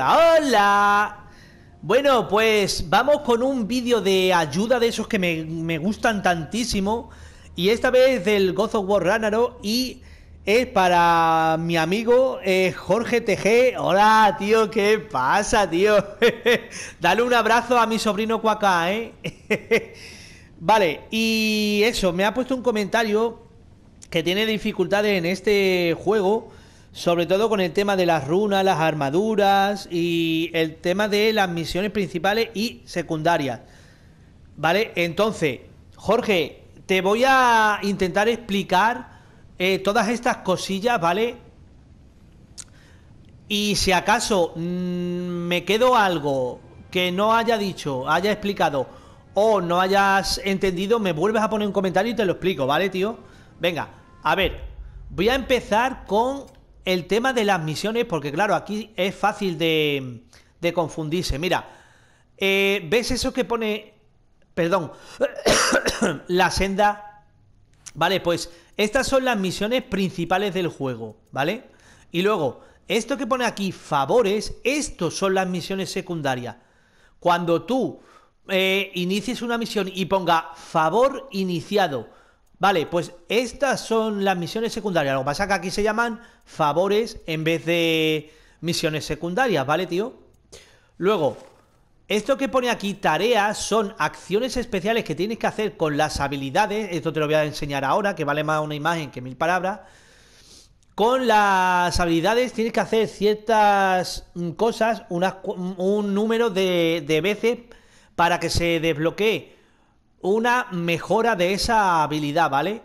hola, hola. Bueno, pues vamos con un vídeo de ayuda de esos que me, gustan tantísimo. Y esta vez del God of War Ranaro y es para mi amigo eh, Jorge TG. Hola, tío, ¿qué pasa, tío? Dale un abrazo a mi sobrino Cuaca, ¿eh? vale, y eso, me ha puesto un comentario que tiene dificultades en este juego sobre todo con el tema de las runas, las armaduras y el tema de las misiones principales y secundarias. ¿Vale? Entonces, Jorge, te voy a intentar explicar eh, todas estas cosillas, ¿vale? Y si acaso mm, me quedo algo que no haya dicho, haya explicado o no hayas entendido, me vuelves a poner un comentario y te lo explico, ¿vale, tío? Venga, a ver, voy a empezar con el tema de las misiones, porque claro, aquí es fácil de, confundirse. Mira, eh, ¿ves eso que pone, perdón, la senda? Vale, pues estas son las misiones principales del juego, ¿vale? Y luego, esto que pone aquí, favores, estos son las misiones secundarias. Cuando tú eh, inicies una misión y ponga favor iniciado, Vale, pues estas son las misiones secundarias. Lo que pasa es que aquí se llaman favores en vez de misiones secundarias, ¿vale, tío? Luego, esto que pone aquí, tareas, son acciones especiales que tienes que hacer con las habilidades. Esto te lo voy a enseñar ahora, que vale más una imagen que mil palabras. Con las habilidades tienes que hacer ciertas cosas, un número de, de veces para que se desbloquee una mejora de esa habilidad, ¿vale?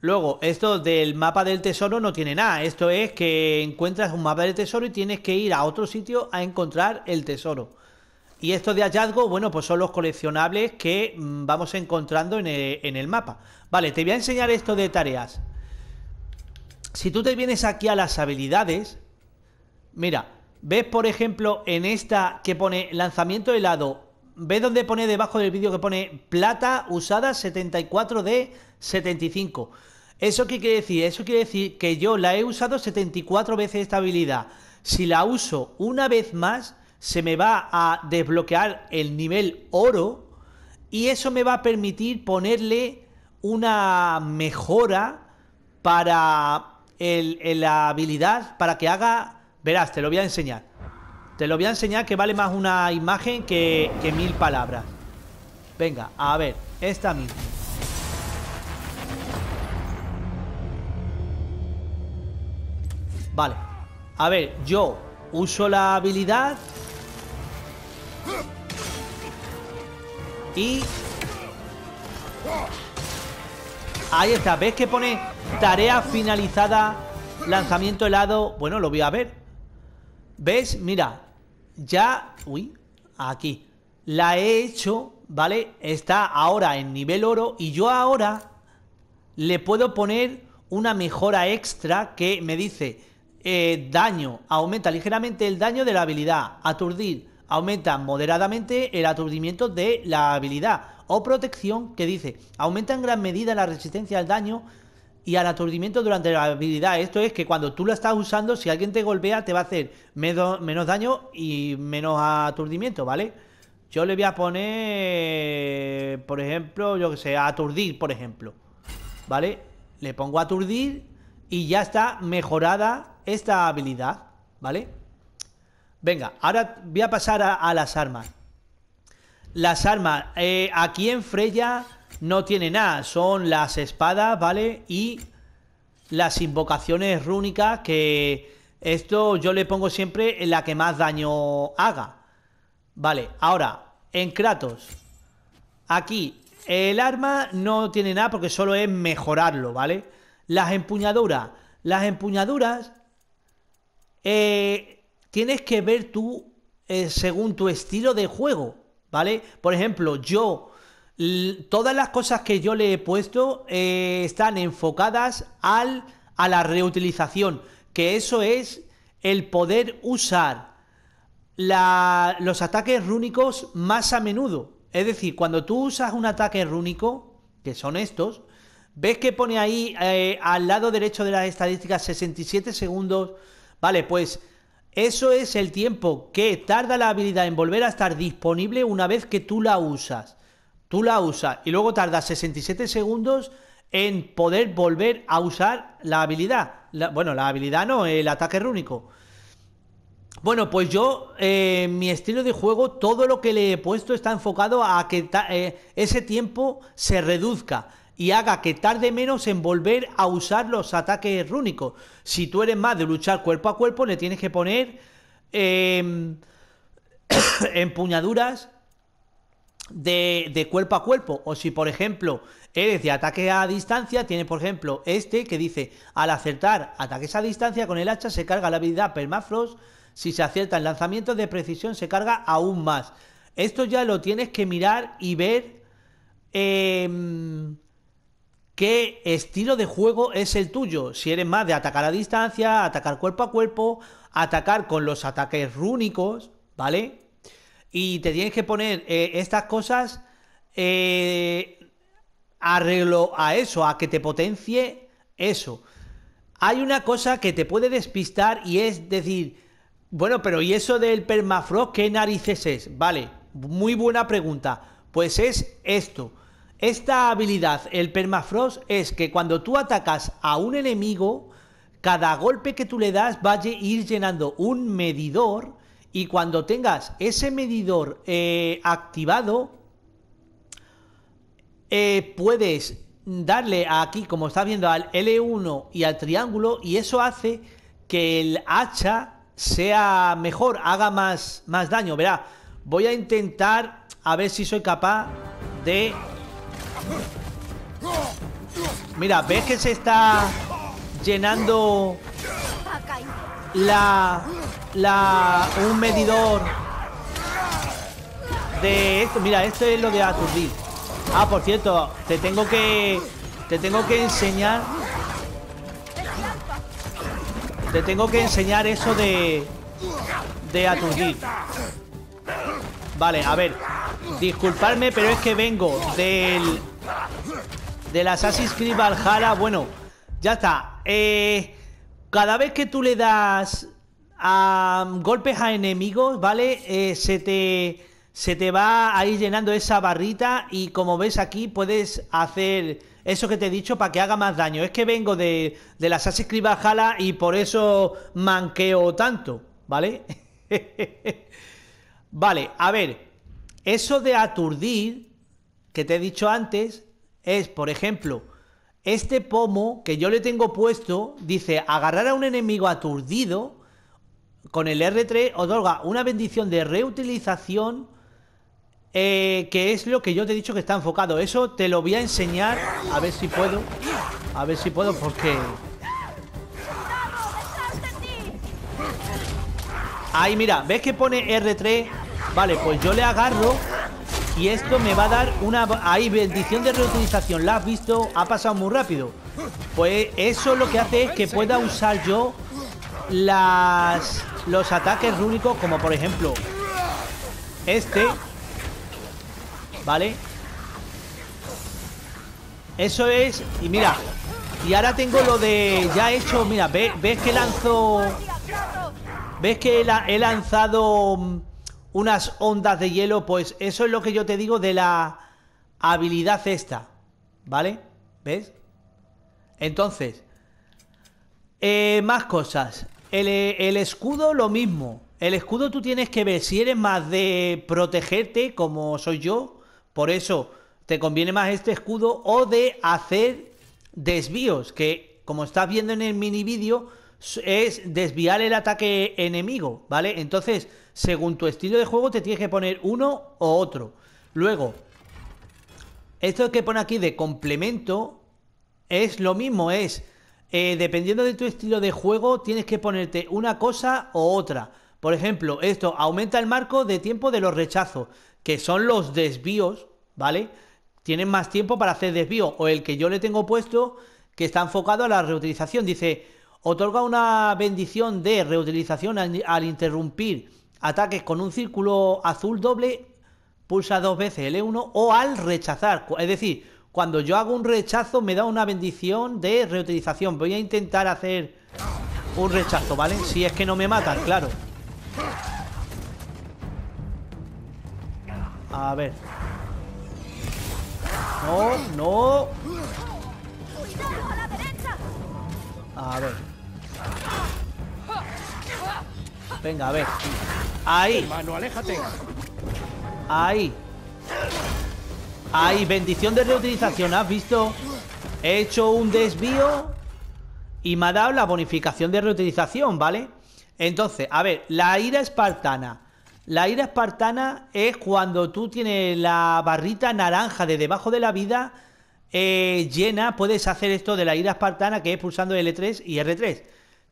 Luego, esto del mapa del tesoro no tiene nada. Esto es que encuentras un mapa del tesoro y tienes que ir a otro sitio a encontrar el tesoro. Y esto de hallazgo, bueno, pues son los coleccionables que mm, vamos encontrando en el, mapa. Vale, te voy a enseñar esto de tareas. Si tú te vienes aquí a las habilidades, mira, ves por ejemplo en esta que pone lanzamiento helado ve donde pone debajo del vídeo que pone plata usada 74 de 75. ¿Eso qué quiere decir? Eso quiere decir que yo la he usado 74 veces esta habilidad. Si la uso una vez más, se me va a desbloquear el nivel oro y eso me va a permitir ponerle una mejora para la habilidad, para que haga... Verás, te lo voy a enseñar. Te lo voy a enseñar que vale más una imagen que, mil palabras. Venga, a ver, esta misma. Vale. A ver, yo uso la habilidad. Y... Ahí está. ¿Ves que pone tarea finalizada, lanzamiento helado? Bueno, lo voy a ver. ¿Ves? Mira, ya, uy, aquí, la he hecho, ¿vale? Está ahora en nivel oro y yo ahora le puedo poner una mejora extra que me dice eh, daño, aumenta ligeramente el daño de la habilidad, aturdir, aumenta moderadamente el aturdimiento de la habilidad o protección que dice aumenta en gran medida la resistencia al daño y al aturdimiento durante la habilidad. Esto es que cuando tú la estás usando, si alguien te golpea, te va a hacer menos, daño y menos aturdimiento, ¿vale? Yo le voy a poner, por ejemplo, yo que sé, aturdir, por ejemplo. ¿Vale? Le pongo aturdir y ya está mejorada esta habilidad, ¿vale? Venga, ahora voy a pasar a, las armas. Las armas, eh, aquí en Freya no tiene nada, son las espadas, ¿vale? Y las invocaciones rúnicas que esto yo le pongo siempre en la que más daño haga. Vale, ahora, en Kratos. Aquí, el arma no tiene nada porque solo es mejorarlo, ¿vale? Las empuñaduras. Las empuñaduras... Eh, tienes que ver tú eh, según tu estilo de juego, ¿vale? Por ejemplo, yo todas las cosas que yo le he puesto eh, están enfocadas a la reutilización, que eso es el poder usar los ataques rúnicos más a menudo. Es decir, cuando tú usas un ataque rúnico, que son estos, ves que pone ahí eh, al lado derecho de las estadísticas 67 segundos. Vale, pues eso es el tiempo que tarda la habilidad en volver a estar disponible una vez que tú la usas tú la usas y luego tardas 67 segundos en poder volver a usar la habilidad. bueno, la habilidad no, el ataque rúnico. Bueno, pues yo, eh, mi estilo de juego, todo lo que le he puesto está enfocado a que eh, ese tiempo se reduzca y haga que tarde menos en volver a usar los ataques rúnicos. Si tú eres más de luchar cuerpo a cuerpo, le tienes que poner em, empuñaduras de, cuerpo a cuerpo. O si, por ejemplo, eres de ataque a distancia, tiene, por ejemplo, este que dice, al acertar ataques a distancia con el hacha se carga la habilidad Permafrost. Si se acierta el lanzamientos de precisión se carga aún más. Esto ya lo tienes que mirar y ver em, qué estilo de juego es el tuyo. Si eres más de atacar a distancia, atacar cuerpo a cuerpo, atacar con los ataques rúnicos, ¿vale? y te tienes que poner eh, estas cosas eh, arreglo a eso, a que te potencie eso. Hay una cosa que te puede despistar y es decir, bueno, pero ¿y eso del permafrost qué narices es? Vale, muy buena pregunta. Pues es esto. Esta habilidad, el permafrost, es que cuando tú atacas a un enemigo, cada golpe que tú le das va a ir llenando un medidor y cuando tengas ese medidor eh, activado, eh, puedes darle aquí, como estás viendo, al L1 y al triángulo, y eso hace que el hacha sea mejor, haga más, más daño. Verá, voy a intentar a ver si soy capaz de... Mira, ¿ves que se está llenando la, la, un medidor de esto. Mira, esto es lo de aturdir. Ah, por cierto, te tengo que... Te tengo que enseñar... Te tengo que enseñar eso de... De aturdir. Vale, a ver. Disculparme, pero es que vengo del... Del Assassin's Creed Valhalla. Bueno, ya está. Eh, cada vez que tú le das a golpes a enemigos, ¿vale? Eh, se, te, se te va a ir llenando esa barrita y como ves aquí puedes hacer eso que te he dicho para que haga más daño. Es que vengo de, de las Assassin's jala y por eso manqueo tanto, ¿vale? vale, a ver, eso de aturdir que te he dicho antes es, por ejemplo, este pomo que yo le tengo puesto dice agarrar a un enemigo aturdido con el R3 otorga una bendición de reutilización eh, que es lo que yo te he dicho que está enfocado. Eso te lo voy a enseñar a ver si puedo. A ver si puedo porque... Ahí, mira, ¿ves que pone R3? Vale, pues yo le agarro y esto me va a dar una... Ahí, bendición de reutilización. ¿La has visto? Ha pasado muy rápido. Pues eso lo que hace es que pueda usar yo las, los ataques rúnicos, como por ejemplo este, ¿vale? Eso es, y mira, y ahora tengo lo de ya hecho, mira, ¿ves, que lanzo... ¿Ves que he lanzado mm, unas ondas de hielo? Pues eso es lo que yo te digo de la habilidad esta, ¿vale? ¿Ves? Entonces, eh, más cosas. El, escudo, lo mismo. El escudo tú tienes que ver si eres más de protegerte, como soy yo. Por eso te conviene más este escudo o de hacer desvíos, que como estás viendo en el mini vídeo, es desviar el ataque enemigo, ¿vale? Entonces, según tu estilo de juego, te tienes que poner uno o otro. Luego, esto que pone aquí de complemento es lo mismo, es eh, dependiendo de tu estilo de juego, tienes que ponerte una cosa o otra. Por ejemplo, esto aumenta el marco de tiempo de los rechazos, que son los desvíos, ¿vale? Tienen más tiempo para hacer desvío. O el que yo le tengo puesto, que está enfocado a la reutilización. Dice, otorga una bendición de reutilización al, al interrumpir ataques con un círculo azul doble, pulsa dos veces el E1 o al rechazar. Es decir, cuando yo hago un rechazo me da una bendición de reutilización. Voy a intentar hacer un rechazo, ¿vale? Si es que no me matan, claro. A ver. No, no. A ver. Venga, a ver. Ahí. Ahí. Ahí, bendición de reutilización, ¿has visto? He hecho un desvío y me ha dado la bonificación de reutilización, ¿vale? Entonces, a ver, la ira espartana. La ira espartana es cuando tú tienes la barrita naranja de debajo de la vida eh, llena. Puedes hacer esto de la ira espartana que es pulsando L3 e y R3.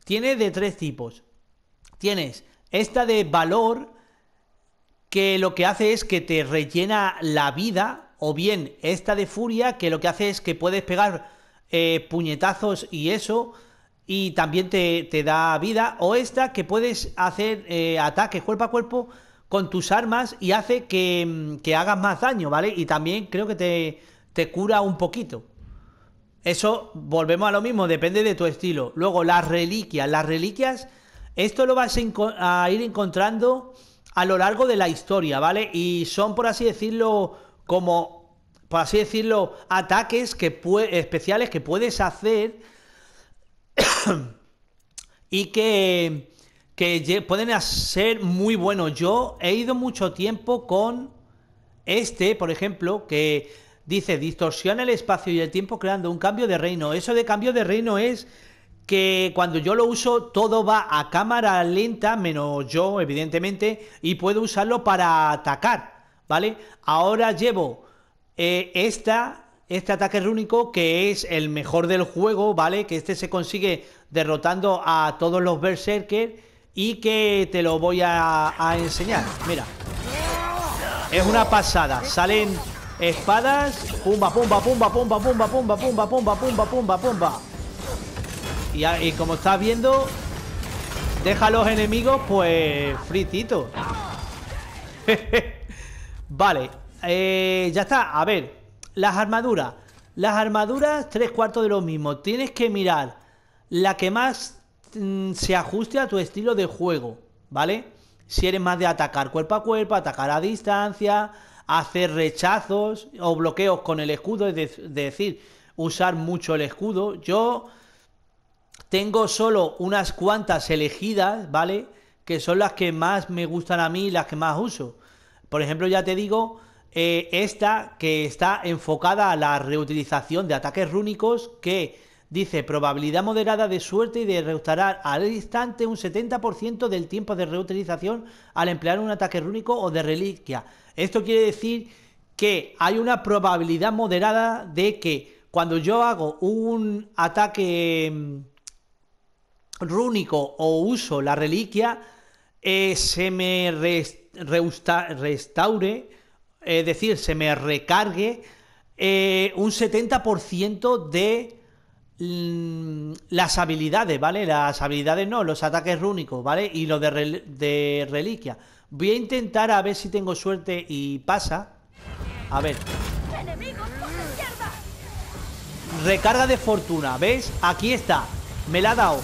Tiene de tres tipos. Tienes esta de valor que lo que hace es que te rellena la vida o bien esta de furia, que lo que hace es que puedes pegar eh, puñetazos y eso, y también te, da vida, o esta que puedes hacer eh, ataques cuerpo a cuerpo con tus armas y hace mm, que, hagas más daño, ¿vale? Y también creo que te, te cura un poquito. Eso, volvemos a lo mismo, depende de tu estilo. Luego, las reliquias. Las reliquias, esto lo vas a ir encontrando a lo largo de la historia, ¿vale? Y son, por así decirlo, como, por así decirlo, ataques que especiales que puedes hacer y que, que pueden ser muy buenos. Yo he ido mucho tiempo con este, por ejemplo, que dice distorsiona el espacio y el tiempo creando un cambio de reino. Eso de cambio de reino es que cuando yo lo uso todo va a cámara lenta, menos yo, evidentemente, y puedo usarlo para atacar. ¿vale? Ahora llevo eh, esta, este ataque rúnico que es el mejor del juego, ¿vale? Que este se consigue derrotando a todos los berserker y que te lo voy a, enseñar. Mira, es una pasada. Salen espadas, pumba, pumba, pumba, pumba, pumba, pumba, pumba, pumba, pumba, pumba, pumba. Y, y como estás viendo, deja a los enemigos pues frititos. Vale, eh, ya está. A ver, las armaduras. Las armaduras, tres cuartos de lo mismo. Tienes que mirar la que más mm, se ajuste a tu estilo de juego, ¿vale? Si eres más de atacar cuerpo a cuerpo, atacar a distancia, hacer rechazos o bloqueos con el escudo, es decir, usar mucho el escudo. Yo tengo solo unas cuantas elegidas, ¿vale? Que son las que más me gustan a mí y las que más uso. Por ejemplo, ya te digo, eh, esta que está enfocada a la reutilización de ataques rúnicos que dice probabilidad moderada de suerte y de reutilizar al instante un 70% del tiempo de reutilización al emplear un ataque rúnico o de reliquia. Esto quiere decir que hay una probabilidad moderada de que cuando yo hago un ataque mm, rúnico o uso la reliquia, eh, se me resta restaure, es decir, se me recargue eh, un 70% de mm, las habilidades, ¿vale? Las habilidades no, los ataques rúnicos, ¿vale? Y lo de, reliquia. Voy a intentar a ver si tengo suerte y pasa. A ver. Recarga de fortuna, ¿ves? Aquí está. Me la ha dado.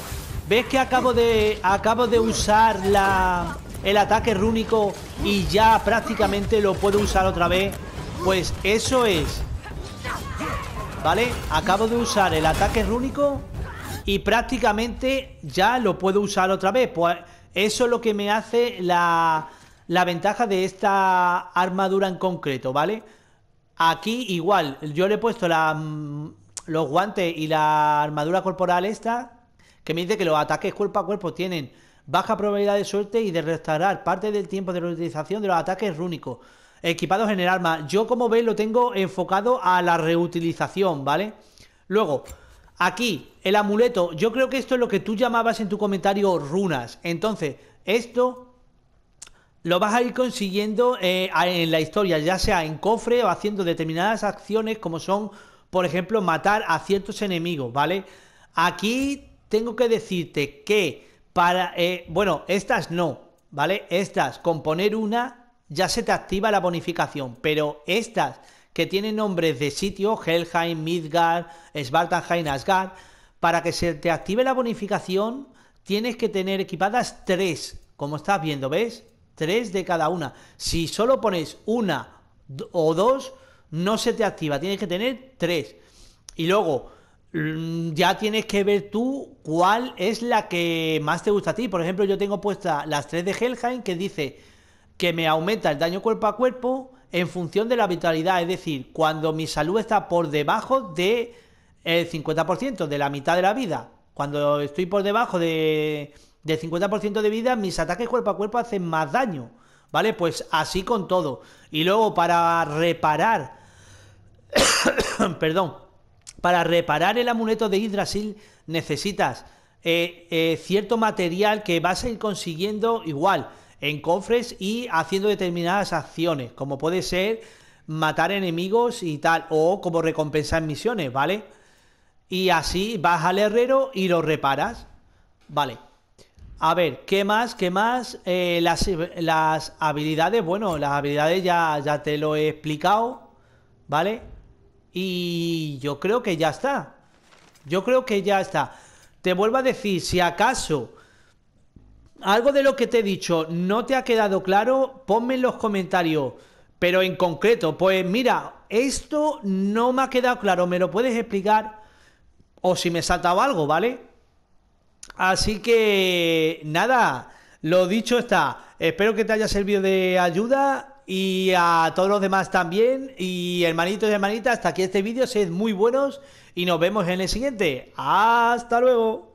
¿Ves que acabo de acabo de usar la el ataque rúnico y ya prácticamente lo puedo usar otra vez. Pues eso es. ¿Vale? Acabo de usar el ataque rúnico y prácticamente ya lo puedo usar otra vez. Pues eso es lo que me hace la, ventaja de esta armadura en concreto, ¿vale? Aquí igual, yo le he puesto la, mm, los guantes y la armadura corporal esta, que me dice que los ataques cuerpo a cuerpo tienen baja probabilidad de suerte y de restaurar parte del tiempo de reutilización de los ataques rúnicos. Equipados en el arma. Yo, como veis, lo tengo enfocado a la reutilización, ¿vale? Luego, aquí, el amuleto. Yo creo que esto es lo que tú llamabas en tu comentario runas. Entonces, esto lo vas a ir consiguiendo eh, en la historia, ya sea en cofre o haciendo determinadas acciones como son, por ejemplo, matar a ciertos enemigos, ¿vale? Aquí tengo que decirte que para, eh, bueno, estas no, ¿vale? Estas, con poner una ya se te activa la bonificación, pero estas que tienen nombres de sitio, Helheim, Midgard, Svartalfheim Asgard, para que se te active la bonificación tienes que tener equipadas tres, como estás viendo, ¿ves? Tres de cada una. Si solo pones una o dos, no se te activa, tienes que tener tres. Y luego, Mm, ya tienes que ver tú cuál es la que más te gusta a ti. Por ejemplo, yo tengo puesta las tres de Helheim que dice que me aumenta el daño cuerpo a cuerpo en función de la vitalidad, es decir, cuando mi salud está por debajo de el 50% de la mitad de la vida. Cuando estoy por debajo de del 50% de vida, mis ataques cuerpo a cuerpo hacen más daño, ¿vale? Pues así con todo. Y luego para reparar perdón, para reparar el amuleto de Hydrasil necesitas eh, eh, cierto material que vas a ir consiguiendo igual en cofres y haciendo determinadas acciones, como puede ser matar enemigos y tal, o como recompensar misiones, ¿vale? Y así vas al herrero y lo reparas, ¿vale? A ver, ¿qué más? ¿Qué más? Eh, las, las, habilidades, bueno, las habilidades ya, ya te lo he explicado, ¿vale? Y yo creo que ya está. Yo creo que ya está. Te vuelvo a decir, si acaso algo de lo que te he dicho no te ha quedado claro, ponme en los comentarios. Pero en concreto, pues mira, esto no me ha quedado claro, ¿me lo puedes explicar? O si me saltaba algo, ¿vale? Así que nada, lo dicho está. Espero que te haya servido de ayuda y a todos los demás también. Y hermanitos y hermanitas, hasta aquí este vídeo. Sed muy buenos y nos vemos en el siguiente. ¡Hasta luego!